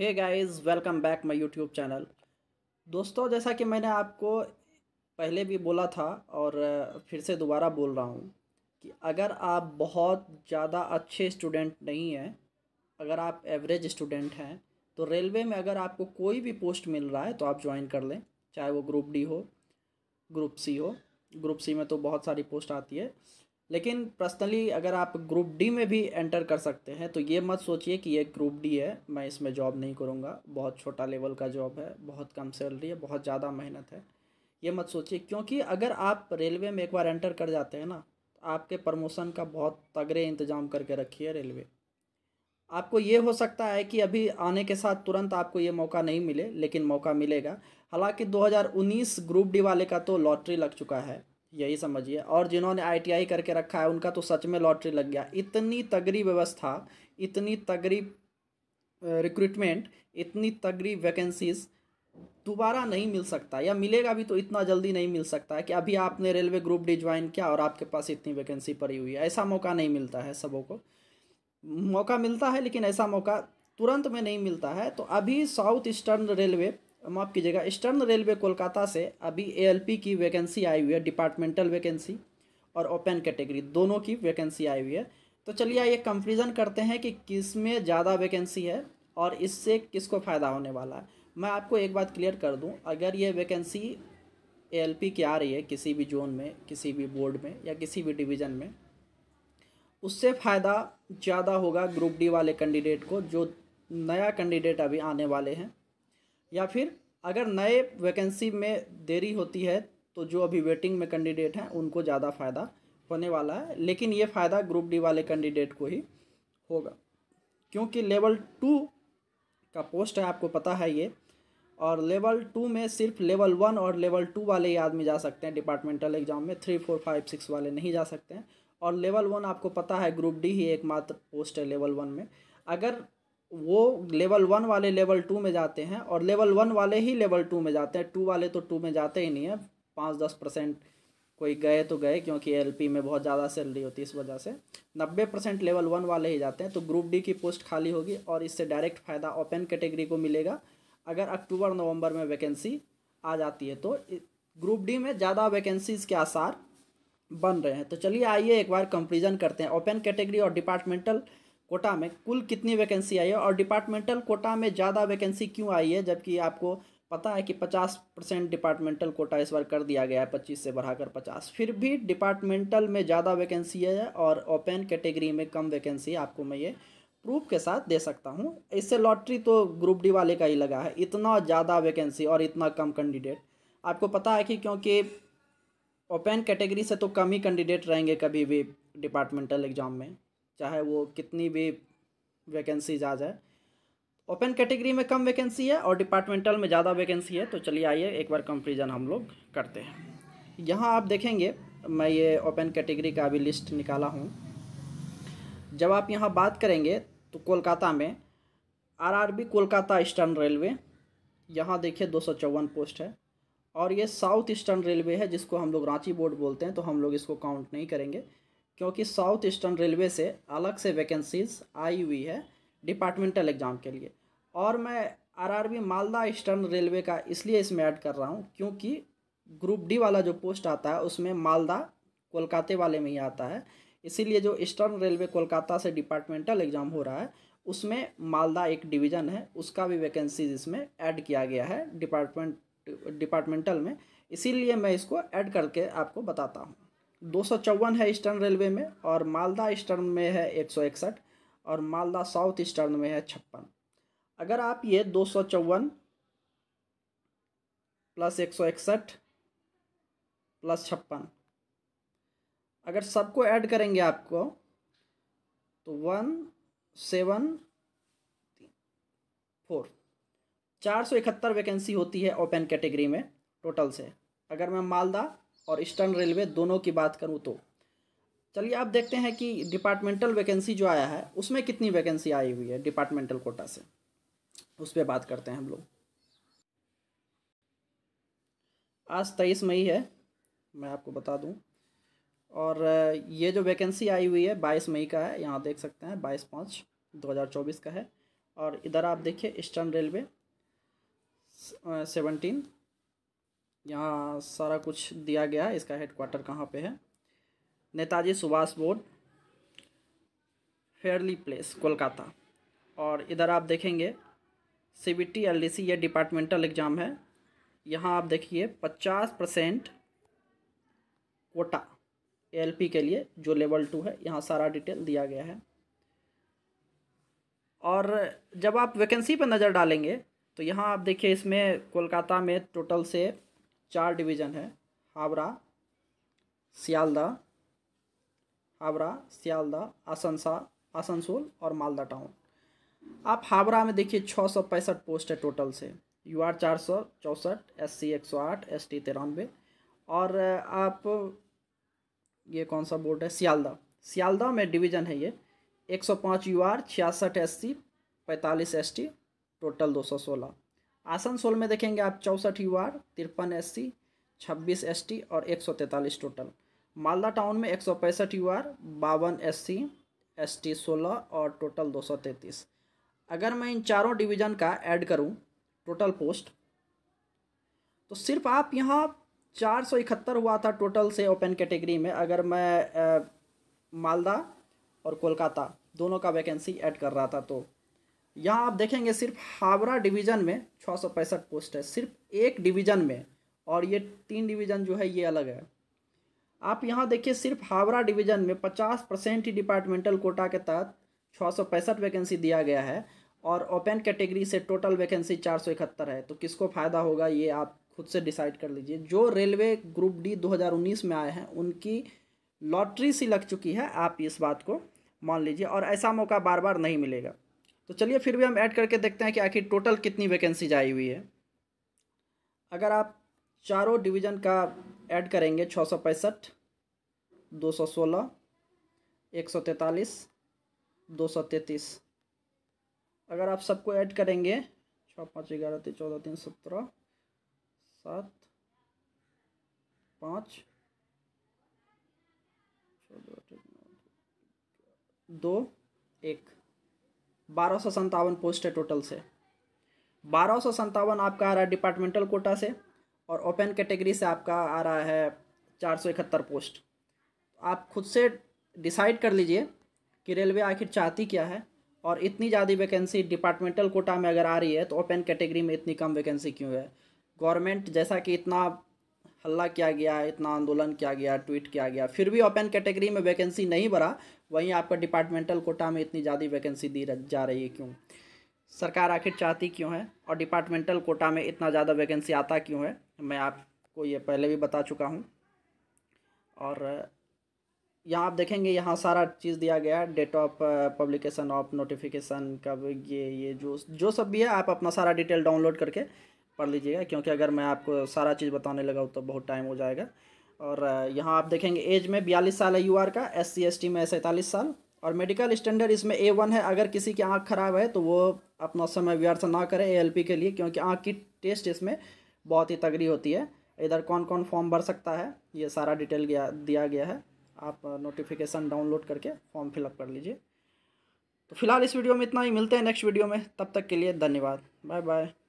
hey guys welcome back my YouTube channel दोस्तों जैसा कि मैंने आपको पहले भी बोला था और फिर से दोबारा बोल रहा हूँ कि अगर आप बहुत ज़्यादा अच्छे स्टूडेंट नहीं हैं अगर आप एवरेज स्टूडेंट हैं तो रेलवे में अगर आपको कोई भी पोस्ट मिल रहा है तो आप ज्वाइन कर लें चाहे वो ग्रुप डी हो ग्रुप सी हो ग्रुप सी में तो बहुत सारी पोस्ट आती है लेकिन पर्सनली अगर आप ग्रुप डी में भी एंटर कर सकते हैं तो ये मत सोचिए कि ये ग्रुप डी है मैं इसमें जॉब नहीं करूँगा बहुत छोटा लेवल का जॉब है बहुत कम सैलरी है बहुत ज़्यादा मेहनत है ये मत सोचिए क्योंकि अगर आप रेलवे में एक बार एंटर कर जाते हैं ना तो आपके प्रमोशन का बहुत तगड़े इंतज़ाम करके रखी है रेलवे आपको ये हो सकता है कि अभी आने के साथ तुरंत आपको ये मौका नहीं मिले लेकिन मौका मिलेगा हालांकि 2019 ग्रुप डी वाले का तो लॉटरी लग चुका है यही समझिए और जिन्होंने आईटीआई करके रखा है उनका तो सच में लॉटरी लग गया इतनी तगड़ी व्यवस्था इतनी तगड़ी रिक्रूटमेंट इतनी तगड़ी वैकेंसीज़ दोबारा नहीं मिल सकता या मिलेगा भी तो इतना जल्दी नहीं मिल सकता है कि अभी आपने रेलवे ग्रुप डी ज्वाइन किया और आपके पास इतनी वैकेंसी पड़ी हुई है ऐसा मौका नहीं मिलता है सबों को मौका मिलता है लेकिन ऐसा मौका तुरंत में नहीं मिलता है तो अभी साउथ ईस्टर्न रेलवे माफ़ कीजिएगा ईस्टर्न रेलवे कोलकाता से अभी एएलपी की वैकेंसी आई हुई है डिपार्टमेंटल वैकेंसी और ओपन कैटेगरी दोनों की वैकेंसी आई हुई है तो चलिए ये कंफ्यूजन करते हैं कि किस में ज़्यादा वैकेंसी है और इससे किसको फ़ायदा होने वाला है मैं आपको एक बात क्लियर कर दूं अगर ये वैकेंसी पी की आ रही है किसी भी जोन में किसी भी बोर्ड में या किसी भी डिवीज़न में उससे फ़ायदा ज़्यादा होगा ग्रुप डी वाले कैंडिडेट को जो नया कैंडिडेट अभी आने वाले हैं या फिर अगर नए वैकेंसी में देरी होती है तो जो अभी वेटिंग में कैंडिडेट हैं उनको ज़्यादा फ़ायदा होने वाला है लेकिन ये फ़ायदा ग्रुप डी वाले कैंडिडेट को ही होगा क्योंकि लेवल टू का पोस्ट है आपको पता है ये और लेवल टू में सिर्फ लेवल वन और लेवल टू वाले ही आदमी जा सकते हैं डिपार्टमेंटल एग्जाम में थ्री फोर फाइव सिक्स वाले नहीं जा सकते हैं और लेवल वन आपको पता है ग्रुप डी ही एकमात्र पोस्ट है लेवल वन में अगर वो लेवल वन वाले लेवल टू में जाते हैं और लेवल वन वाले ही लेवल टू में जाते हैं टू वाले तो टू में जाते ही नहीं है पाँच दस परसेंट कोई गए तो गए क्योंकि एल में बहुत ज़्यादा सैलरी होती है इस वजह से नब्बे परसेंट लेवल वन वाले ही जाते हैं तो ग्रुप डी की पोस्ट खाली होगी और इससे डायरेक्ट फ़ायदा ओपन कैटेगरी को मिलेगा अगर अक्टूबर नवंबर में वैकेंसी आ जाती है तो ग्रुप डी में ज़्यादा वैकेंसीज़ के आसार बन रहे हैं तो चलिए आइए एक बार कंपेरिजन करते हैं ओपन कैटेगरी और डिपार्टमेंटल कोटा में कुल कितनी वैकेंसी आई है और डिपार्टमेंटल कोटा में ज़्यादा वैकेंसी क्यों आई है जबकि आपको पता है कि पचास परसेंट डिपार्टमेंटल कोटा इस बार कर दिया गया है पच्चीस से बढ़ाकर पचास फिर भी डिपार्टमेंटल में ज़्यादा वैकेंसी है और ओपन कैटेगरी में कम वैकेंसी आपको मैं ये प्रूफ के साथ दे सकता हूँ इससे लॉटरी तो ग्रुप डी वाले का ही लगा है इतना ज़्यादा वैकेंसी और इतना कम कैंडिडेट आपको पता है कि क्योंकि ओपन कैटेगरी से तो कम ही कैंडिडेट रहेंगे कभी भी डिपार्टमेंटल एग्ज़ाम में चाहे वो कितनी भी वैकेंसीज आ जाए ओपन कैटेगरी में कम वैकेंसी है और डिपार्टमेंटल में ज़्यादा वैकेंसी है तो चलिए आइए एक बार कंपेरिजन हम लोग करते हैं यहाँ आप देखेंगे मैं ये ओपन कैटेगरी का अभी लिस्ट निकाला हूँ जब आप यहाँ बात करेंगे तो कोलकाता में आरआरबी कोलकाता ईस्टर्न रेलवे यहाँ देखिए दो पोस्ट है और ये साउथ ईस्टर्न रेलवे है जिसको हम लोग रांची बोर्ड बोलते हैं तो हम लोग इसको काउंट नहीं करेंगे क्योंकि साउथ ईस्टर्न रेलवे से अलग से वैकेंसीज आई हुई है डिपार्टमेंटल एग्ज़ाम के लिए और मैं आरआरबी मालदा ईस्टर्न रेलवे का इसलिए इसमें ऐड कर रहा हूँ क्योंकि ग्रुप डी वाला जो पोस्ट आता है उसमें मालदा कोलकाते वाले में ही आता है इसीलिए जो ईस्टर्न रेलवे कोलकाता से डिपार्टमेंटल एग्ज़ाम हो रहा है उसमें मालदा एक डिवीज़न है उसका भी वैकेंसीज इसमें ऐड किया गया है डिपार्टमेंट डिपार्टमेंटल में इसीलिए मैं इसको ऐड करके आपको बताता हूँ दो सौ चौवन है ईस्टर्न रेलवे में और मालदा ईस्टर्न में है एक सौ इकसठ और मालदा साउथ ईस्टर्न में है छप्पन अगर आप ये दो सौ चौवन प्लस एक सौ इकसठ प्लस छप्पन अगर सबको ऐड करेंगे आपको तो वन सेवन फोर चार सौ इकहत्तर वैकेंसी होती है ओपन कैटेगरी में टोटल से अगर मैं मालदा और ईस्टर्न रेलवे दोनों की बात करूँ तो चलिए आप देखते हैं कि डिपार्टमेंटल वैकेंसी जो आया है उसमें कितनी वैकेंसी आई हुई है डिपार्टमेंटल कोटा से उस पर बात करते हैं हम लोग आज तेईस मई है मैं आपको बता दूं और ये जो वैकेंसी आई हुई है बाईस मई का है यहाँ देख सकते हैं बाईस पाँच दो हज़ार चौबीस का है और इधर आप देखिए ईस्टर्न रेलवे सेवनटीन यहाँ सारा कुछ दिया गया है इसका हेडक्वार्टर कहाँ पे है Netaji Subhash board Fairlie Place Kolkata और इधर आप देखेंगे C B T L D C ये डिपार्टमेंटल एग्ज़ाम है यहाँ आप देखिए पचास परसेंट कोटा एल पी के लिए जो लेवल टू है यहाँ सारा डिटेल दिया गया है और जब आप वैकेंसी पर नज़र डालेंगे तो यहाँ आप देखिए इसमें कोलकाता में टोटल से चार डिवीज़न है हावड़ा सियालदा हावड़ा सियालदा आसनसा आसनसोल और मालदा टाउन आप हावड़ा में देखिए छः सौ पैंसठ पोस्ट है टोटल से यू आर चार सौ चौंसठ एस सी एक सौ आठ एस टी तिरानवे और आप ये कौन सा बोर्ड है सियालदा सियालदा में डिवीज़न है ये एक सौ पाँच यू आर छियासठ एस सी पैंतालीस एस टी टोटल दो सौ सोलह आसनसोल में देखेंगे आप चौंसठ यू आर तिरपन एस सी छब्बीस एस टी और एक सौ तैंतालीस टोटल मालदा टाउन में एक सौ पैंसठ यू आर बावन एस सी एस टी सोलह और टोटल दो सौ तैंतीस अगर मैं इन चारों डिवीज़न का ऐड करूं टोटल पोस्ट तो सिर्फ आप यहाँ चार सौ इकहत्तर हुआ था टोटल से ओपन कैटेगरी में अगर मैं आ, मालदा और कोलकाता दोनों का वैकेंसी ऐड कर रहा था तो यहाँ आप देखेंगे सिर्फ हावड़ा डिवीज़न में छः सौ पैंसठ पोस्ट है सिर्फ एक डिवीज़न में और ये तीन डिवीज़न जो है ये अलग है आप यहाँ देखिए सिर्फ हावड़ा डिवीज़न में पचास परसेंट ही डिपार्टमेंटल कोटा के तहत छः सौ पैंसठ वैकेंसी दिया गया है और ओपन कैटेगरी से टोटल वैकेंसी चार सौ इकहत्तर है तो किसको फ़ायदा होगा ये आप खुद से डिसाइड कर लीजिए जो रेलवे ग्रुप डी दो में आए हैं उनकी लॉटरी सी लग चुकी है आप इस बात को मान लीजिए और ऐसा मौका बार बार नहीं मिलेगा तो चलिए फिर भी हम ऐड करके देखते हैं कि आखिर टोटल कितनी वैकेंसीज आई हुई है अगर आप चारों डिवीज़न का ऐड करेंगे छः सौ पैंसठ दो सौ सोलह एक सौ तैंतालीस दो सौ तैंतीस अगर आप सबको ऐड करेंगे छः पाँच ग्यारह तीन चौदह तीन सत्रह सात पाँच दो एक बारह सौ संतावन पोस्ट है टोटल से बारह सौ संतावन आपका आ रहा है डिपार्टमेंटल कोटा से और ओपन कैटेगरी से आपका आ रहा है चार सौ इकहत्तर पोस्ट आप खुद से डिसाइड कर लीजिए कि रेलवे आखिर चाहती क्या है और इतनी ज़्यादा वैकेंसी डिपार्टमेंटल कोटा में अगर आ रही है तो ओपन कैटेगरी में इतनी कम वैकेंसी क्यों है गवर्नमेंट जैसा कि इतना हल्ला किया गया इतना आंदोलन किया गया ट्वीट किया गया फिर भी ओपन कैटेगरी में वैकेंसी नहीं भरा वहीं आपका डिपार्टमेंटल कोटा में इतनी ज़्यादा वैकेंसी दी जा रही है क्यों सरकार आखिर चाहती क्यों है और डिपार्टमेंटल कोटा में इतना ज़्यादा वैकेंसी आता क्यों है मैं आपको ये पहले भी बता चुका हूँ और यहाँ आप देखेंगे यहाँ सारा चीज़ दिया गया है date of publication of notification कब ये ये जो जो सब भी है आप अपना सारा डिटेल डाउनलोड करके पढ़ लीजिएगा क्योंकि अगर मैं आपको सारा चीज़ बताने लगा तो बहुत टाइम हो जाएगा और यहाँ आप देखेंगे एज में बयालीस साल है यूआर का एस सी में सैंतालीस साल और मेडिकल स्टैंडर्ड इसमें ए वन है अगर किसी की आँख खराब है तो वो अपना समय व्यर्थ ना करें ए के लिए क्योंकि आँख की टेस्ट इसमें बहुत ही तगड़ी होती है इधर कौन कौन फॉर्म भर सकता है ये सारा डिटेल गया दिया गया है आप नोटिफिकेशन डाउनलोड करके फॉर्म फिलअप कर लीजिए तो फिलहाल इस वीडियो में इतना ही मिलते हैं नेक्स्ट वीडियो में तब तक के लिए धन्यवाद बाय बाय